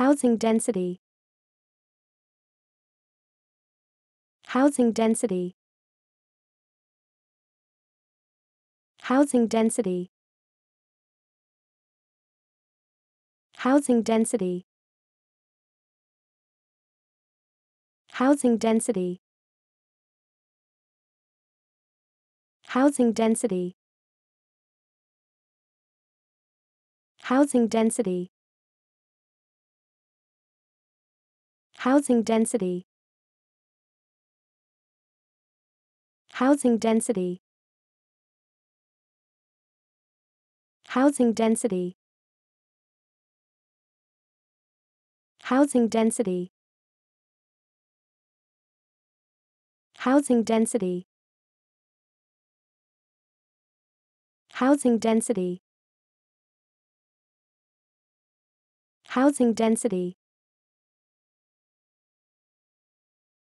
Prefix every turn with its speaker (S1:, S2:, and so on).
S1: Housing density. Housing density. Housing density. Housing density. Housing density. Housing density. Housing density. Housing density. Housing density. Housing density. Housing density. Housing density. Housing density. Housing density.